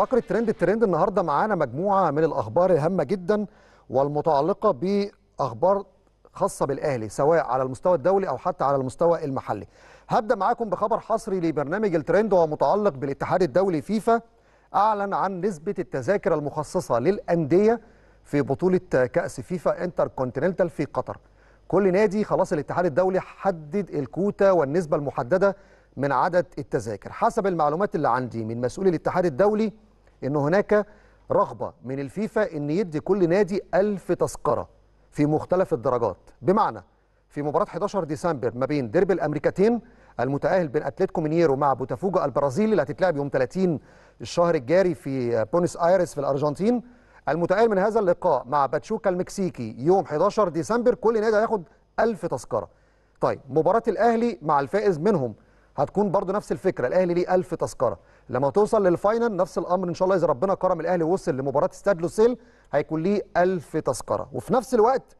فقره ترند الترند النهارده معانا مجموعه من الاخبار الهامه جدا والمتعلقه باخبار خاصه بالاهلي سواء على المستوى الدولي او حتى على المستوى المحلي. هبدا معاكم بخبر حصري لبرنامج الترند وهو متعلق بالاتحاد الدولي فيفا اعلن عن نسبه التذاكر المخصصه للانديه في بطوله كاس فيفا انتر كونتيننتال في قطر. كل نادي خلاص الاتحاد الدولي حدد الكوتا والنسبه المحدده من عدد التذاكر. حسب المعلومات اللي عندي من مسؤول الاتحاد الدولي ان هناك رغبه من الفيفا ان يدي كل نادي 1000 تذكره في مختلف الدرجات بمعنى في مباراه 11 ديسمبر ما بين ديربي الامريكتين المتاهل بين اتلتيكو مينيرو مع بوتافوجا البرازيلي اللي هتتلعب يوم 30 الشهر الجاري في بونس ايرس في الارجنتين المتاهل من هذا اللقاء مع باتشوكا المكسيكي يوم 11 ديسمبر كل نادي هياخد 1000 تذكره طيب مباراه الاهلي مع الفائز منهم هتكون برضو نفس الفكره الاهلي ليه 1000 تذكره لما توصل للفاينل نفس الامر ان شاء الله اذا ربنا كرم الاهلي ووصل لمباراه استاد لوسيل هيكون ليه 1000 تذكره وفي نفس الوقت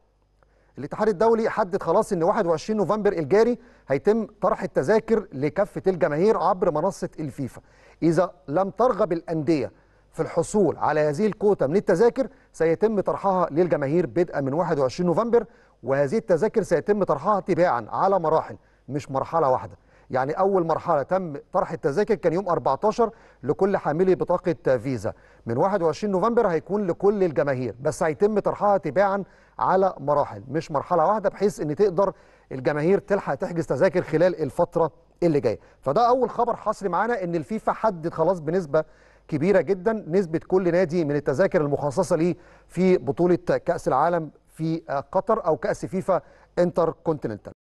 الاتحاد الدولي حدد خلاص ان 21 نوفمبر الجاري هيتم طرح التذاكر لكافه الجماهير عبر منصه الفيفا اذا لم ترغب الانديه في الحصول على هذه الكوتا من التذاكر سيتم طرحها للجماهير بدءا من 21 نوفمبر وهذه التذاكر سيتم طرحها تباعا على مراحل مش مرحله واحده يعني أول مرحلة تم طرح التذاكر كان يوم 14 لكل حاملي بطاقة فيزا من 21 نوفمبر هيكون لكل الجماهير بس هيتم طرحها تباعا على مراحل مش مرحلة واحدة بحيث أن تقدر الجماهير تلحق تحجز تذاكر خلال الفترة اللي جايه فده اول خبر حصري معانا ان الفيفا حدد خلاص بنسبه كبيره جدا نسبه كل نادي من التذاكر المخصصه ليه في بطوله كاس العالم في قطر او كاس فيفا انتر كونتيننتال